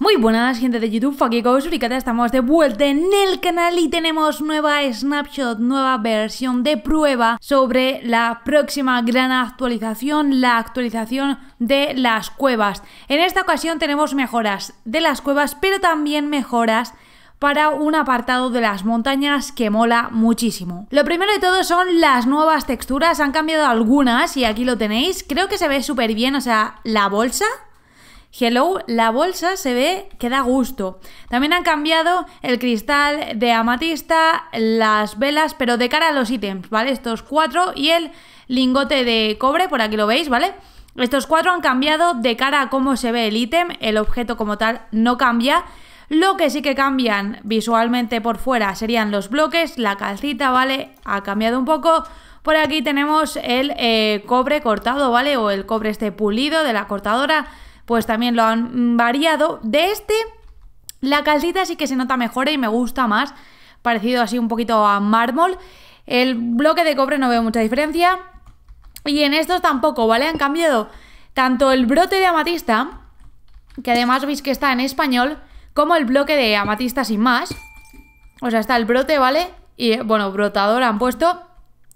Muy buenas gente de YouTube, aquí Suricata, estamos de vuelta en el canal y tenemos nueva snapshot, nueva versión de prueba sobre la próxima gran actualización, la actualización de las cuevas. En esta ocasión tenemos mejoras de las cuevas, pero también mejoras para un apartado de las montañas que mola muchísimo. Lo primero de todo son las nuevas texturas, han cambiado algunas y aquí lo tenéis, creo que se ve súper bien, o sea, la bolsa Hello, la bolsa se ve que da gusto. También han cambiado el cristal de amatista, las velas, pero de cara a los ítems, ¿vale? Estos cuatro y el lingote de cobre, por aquí lo veis, ¿vale? Estos cuatro han cambiado de cara a cómo se ve el ítem, el objeto como tal no cambia. Lo que sí que cambian visualmente por fuera serían los bloques, la calcita, ¿vale? Ha cambiado un poco. Por aquí tenemos el eh, cobre cortado, ¿vale? O el cobre este pulido de la cortadora pues también lo han mm, variado. De este, la calcita sí que se nota mejor y me gusta más, parecido así un poquito a mármol. El bloque de cobre no veo mucha diferencia. Y en estos tampoco, ¿vale? Han cambiado tanto el brote de amatista, que además veis que está en español, como el bloque de amatista sin más. O sea, está el brote, ¿vale? Y bueno, brotador han puesto.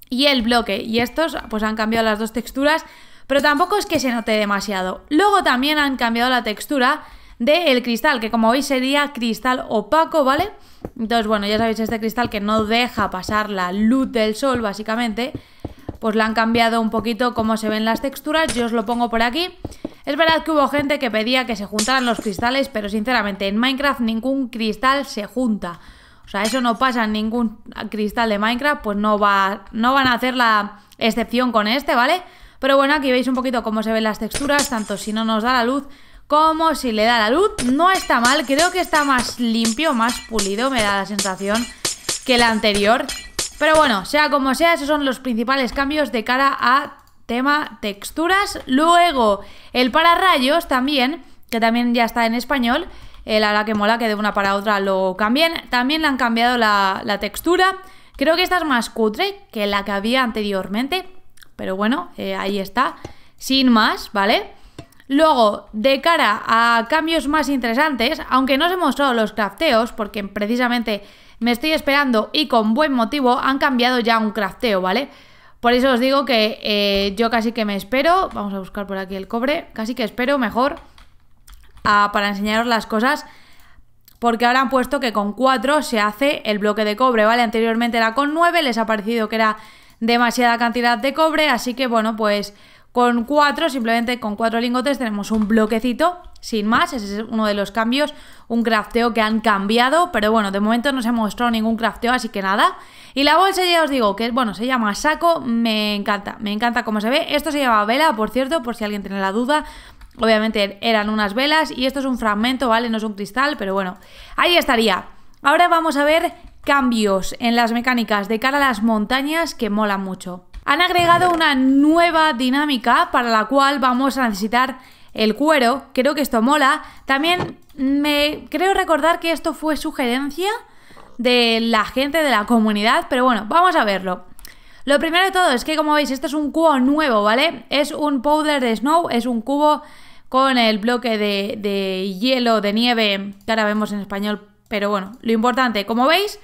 Y el bloque. Y estos, pues han cambiado las dos texturas pero tampoco es que se note demasiado. Luego también han cambiado la textura del cristal, que como veis sería cristal opaco, ¿vale? Entonces, bueno, ya sabéis, este cristal que no deja pasar la luz del sol, básicamente, pues lo han cambiado un poquito como se ven las texturas, yo os lo pongo por aquí. Es verdad que hubo gente que pedía que se juntaran los cristales, pero sinceramente en Minecraft ningún cristal se junta. O sea, eso no pasa en ningún cristal de Minecraft, pues no, va, no van a hacer la excepción con este, ¿vale? vale pero bueno, aquí veis un poquito cómo se ven las texturas, tanto si no nos da la luz como si le da la luz. No está mal, creo que está más limpio, más pulido, me da la sensación que la anterior. Pero bueno, sea como sea, esos son los principales cambios de cara a tema texturas. Luego, el pararrayos también, que también ya está en español. El eh, la que mola que de una para otra lo cambien. También le han cambiado la, la textura. Creo que esta es más cutre que la que había anteriormente. Pero bueno, eh, ahí está. Sin más, ¿vale? Luego, de cara a cambios más interesantes, aunque no se mostrado los crafteos, porque precisamente me estoy esperando y con buen motivo han cambiado ya un crafteo, ¿vale? Por eso os digo que eh, yo casi que me espero, vamos a buscar por aquí el cobre, casi que espero mejor para enseñaros las cosas, porque ahora han puesto que con 4 se hace el bloque de cobre, ¿vale? Anteriormente era con 9, les ha parecido que era demasiada cantidad de cobre, así que bueno, pues con cuatro, simplemente con cuatro lingotes tenemos un bloquecito, sin más, ese es uno de los cambios, un crafteo que han cambiado, pero bueno, de momento no se ha mostrado ningún crafteo, así que nada. Y la bolsa ya os digo que, bueno, se llama saco, me encanta, me encanta cómo se ve. Esto se llama vela, por cierto, por si alguien tiene la duda, obviamente eran unas velas y esto es un fragmento, ¿vale? No es un cristal, pero bueno, ahí estaría. Ahora vamos a ver cambios en las mecánicas de cara a las montañas que mola mucho. Han agregado una nueva dinámica para la cual vamos a necesitar el cuero, creo que esto mola. También me creo recordar que esto fue sugerencia de la gente de la comunidad, pero bueno, vamos a verlo. Lo primero de todo es que como veis, esto es un cubo nuevo, ¿vale? Es un powder de snow, es un cubo con el bloque de, de hielo, de nieve, que ahora vemos en español pero bueno, lo importante, como veis,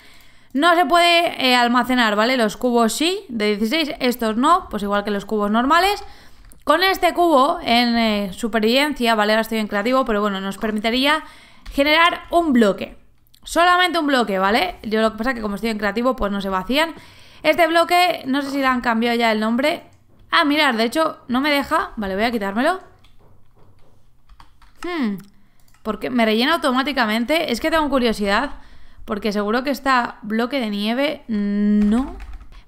no se puede eh, almacenar, ¿vale? Los cubos sí, de 16, estos no, pues igual que los cubos normales. Con este cubo en eh, supervivencia, ¿vale? Ahora estoy en creativo, pero bueno, nos permitiría generar un bloque. Solamente un bloque, ¿vale? Yo lo que pasa es que como estoy en creativo, pues no se vacían. Este bloque, no sé si le han cambiado ya el nombre. Ah, mirar de hecho, no me deja. Vale, voy a quitármelo. Hmm, porque me rellena automáticamente. Es que tengo curiosidad. Porque seguro que está bloque de nieve. No.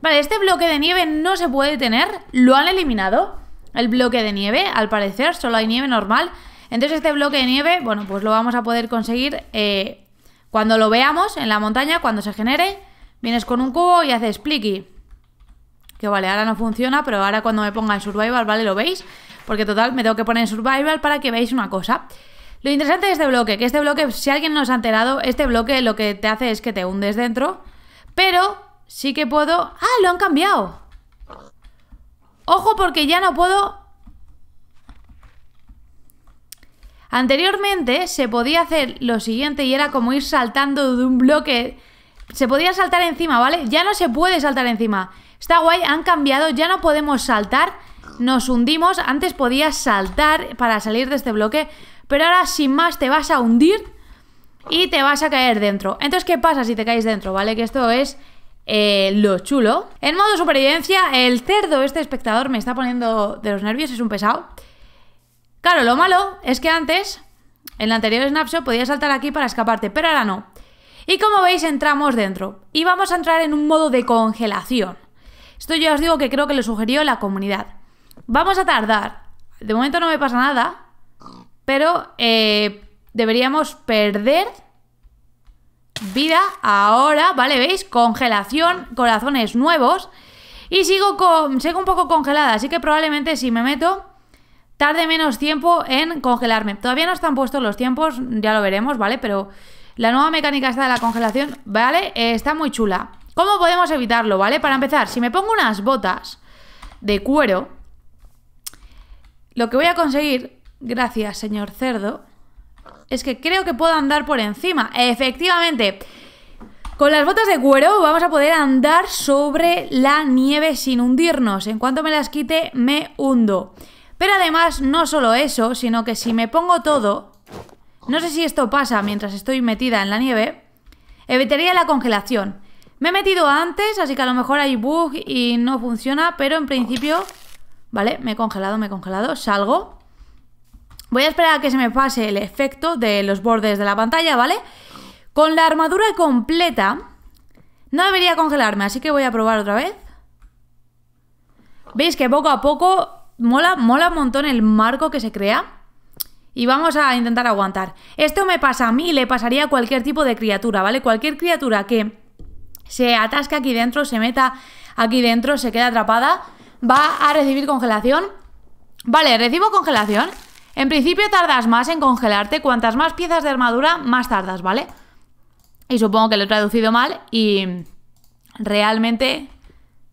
Vale, este bloque de nieve no se puede tener. Lo han eliminado. El bloque de nieve, al parecer, solo hay nieve normal. Entonces este bloque de nieve, bueno, pues lo vamos a poder conseguir eh, cuando lo veamos en la montaña, cuando se genere. Vienes con un cubo y haces pliqui. Que vale, ahora no funciona, pero ahora cuando me ponga en survival, ¿vale? ¿Lo veis? Porque total, me tengo que poner en survival para que veáis una cosa. Lo interesante de este bloque, que este bloque, si alguien nos ha enterado, este bloque lo que te hace es que te hundes dentro, pero sí que puedo... ¡Ah, lo han cambiado! Ojo porque ya no puedo... Anteriormente se podía hacer lo siguiente y era como ir saltando de un bloque... Se podía saltar encima, ¿vale? Ya no se puede saltar encima. Está guay, han cambiado, ya no podemos saltar, nos hundimos. Antes podía saltar para salir de este bloque, pero ahora sin más te vas a hundir y te vas a caer dentro. Entonces, ¿qué pasa si te caes dentro? ¿Vale? Que esto es eh, lo chulo. En modo supervivencia, el cerdo, este espectador, me está poniendo de los nervios, es un pesado. Claro, lo malo es que antes, en la anterior snapshot, podía saltar aquí para escaparte, pero ahora no. Y como veis, entramos dentro. Y vamos a entrar en un modo de congelación. Esto ya os digo que creo que lo sugirió la comunidad. Vamos a tardar. De momento no me pasa nada, pero eh, deberíamos perder vida ahora, ¿vale? ¿Veis? Congelación, corazones nuevos. Y sigo, con, sigo un poco congelada, así que probablemente si me meto tarde menos tiempo en congelarme. Todavía no están puestos los tiempos, ya lo veremos, ¿vale? Pero la nueva mecánica esta de la congelación, ¿vale? Eh, está muy chula. ¿Cómo podemos evitarlo, ¿vale? Para empezar, si me pongo unas botas de cuero, lo que voy a conseguir Gracias, señor cerdo. Es que creo que puedo andar por encima. Efectivamente. Con las botas de cuero vamos a poder andar sobre la nieve sin hundirnos. En cuanto me las quite, me hundo. Pero además, no solo eso, sino que si me pongo todo... No sé si esto pasa mientras estoy metida en la nieve. Evitaría la congelación. Me he metido antes, así que a lo mejor hay bug y no funciona, pero en principio... Vale, me he congelado, me he congelado. Salgo. Voy a esperar a que se me pase el efecto de los bordes de la pantalla, ¿vale? Con la armadura completa no debería congelarme, así que voy a probar otra vez. Veis que poco a poco mola, mola un montón el marco que se crea. Y vamos a intentar aguantar. Esto me pasa a mí le pasaría a cualquier tipo de criatura, ¿vale? Cualquier criatura que se atasque aquí dentro, se meta aquí dentro, se quede atrapada, va a recibir congelación. Vale, recibo congelación. En principio tardas más en congelarte, cuantas más piezas de armadura, más tardas, ¿vale? Y supongo que lo he traducido mal y realmente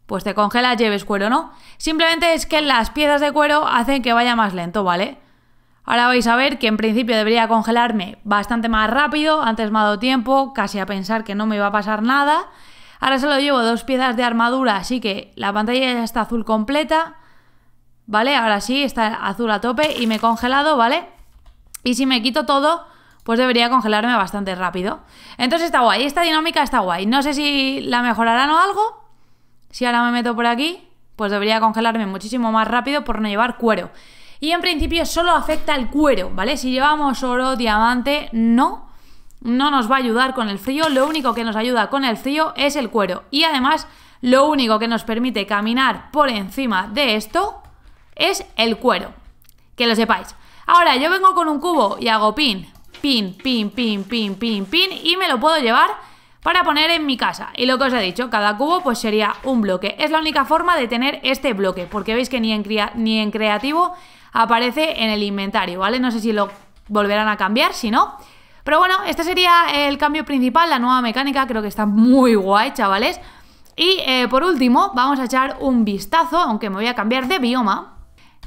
pues te congelas, lleves cuero, ¿no? Simplemente es que las piezas de cuero hacen que vaya más lento, ¿vale? Ahora vais a ver que en principio debería congelarme bastante más rápido, antes me ha dado tiempo, casi a pensar que no me iba a pasar nada. Ahora solo llevo dos piezas de armadura, así que la pantalla ya está azul completa. ¿vale? Ahora sí, está azul a tope y me he congelado, ¿vale? Y si me quito todo, pues debería congelarme bastante rápido. Entonces está guay, esta dinámica está guay. No sé si la mejorarán o algo. Si ahora me meto por aquí, pues debería congelarme muchísimo más rápido por no llevar cuero. Y en principio solo afecta el cuero, ¿vale? Si llevamos oro, diamante, no. No nos va a ayudar con el frío. Lo único que nos ayuda con el frío es el cuero. Y además, lo único que nos permite caminar por encima de esto es el cuero. Que lo sepáis. Ahora, yo vengo con un cubo y hago pin, pin, pin, pin, pin, pin, pin y me lo puedo llevar para poner en mi casa. Y lo que os he dicho, cada cubo pues sería un bloque. Es la única forma de tener este bloque, porque veis que ni en, ni en creativo aparece en el inventario, ¿vale? No sé si lo volverán a cambiar, si no. Pero bueno, este sería el cambio principal, la nueva mecánica, creo que está muy guay, chavales. Y eh, por último, vamos a echar un vistazo, aunque me voy a cambiar de bioma,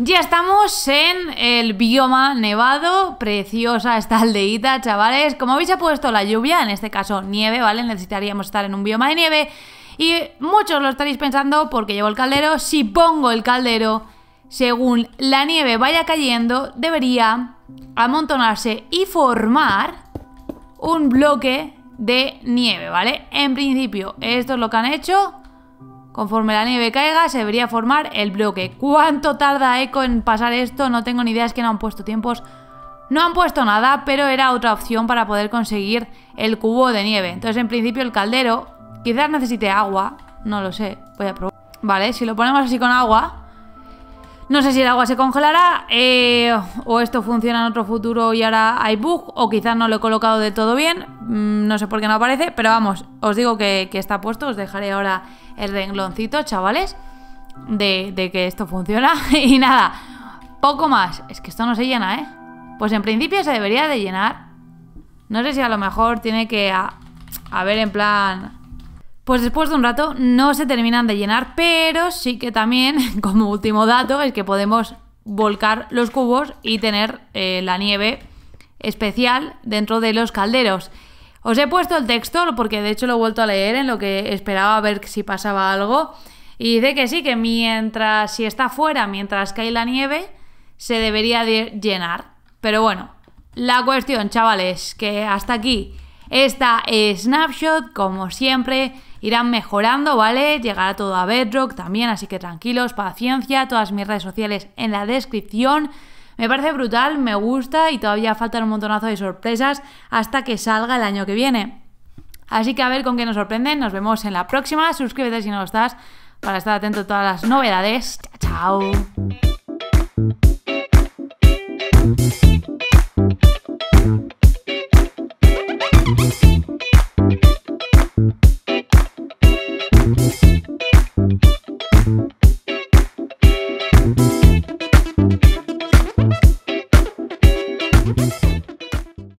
ya estamos en el bioma nevado, preciosa esta aldeita chavales. Como habéis puesto la lluvia, en este caso nieve, ¿vale? Necesitaríamos estar en un bioma de nieve. Y muchos lo estaréis pensando porque llevo el caldero. Si pongo el caldero, según la nieve vaya cayendo, debería amontonarse y formar un bloque de nieve, ¿vale? En principio, esto es lo que han hecho. Conforme la nieve caiga, se debería formar el bloque. ¿Cuánto tarda Eco en pasar esto? No tengo ni idea, es que no han puesto tiempos. No han puesto nada, pero era otra opción para poder conseguir el cubo de nieve. Entonces, en principio, el caldero quizás necesite agua. No lo sé, voy a probar. Vale, si lo ponemos así con agua... No sé si el agua se congelará eh, o esto funciona en otro futuro y ahora hay bug o quizás no lo he colocado de todo bien. Mm, no sé por qué no aparece, pero vamos, os digo que está puesto. Os dejaré ahora el rengloncito, chavales, de, que esto funciona. y nada, poco más. Es que esto no se llena, ¿eh? Pues en principio se debería de llenar. No sé si a lo mejor tiene que... A, en plan... Pues después de un rato no se terminan de llenar, pero sí que también, como último dato, es que podemos volcar los cubos y tener eh, la nieve especial dentro de los calderos. Os he puesto el texto porque de hecho lo he vuelto a leer en lo que esperaba ver si pasaba algo. Y dice que sí, que mientras, si está fuera, mientras cae la nieve, se debería de llenar. Pero bueno, la cuestión, chavales, que hasta aquí esta snapshot, como siempre, irán mejorando, ¿vale? Llegará todo a Bedrock también, así que tranquilos, paciencia, todas mis redes sociales en la descripción. Me parece brutal, me gusta y todavía faltan un montonazo de sorpresas hasta que salga el año que viene. Así que a ver con qué nos sorprenden. Nos vemos en la próxima. Suscríbete si no lo estás para estar atento a todas las novedades. Chao, chao.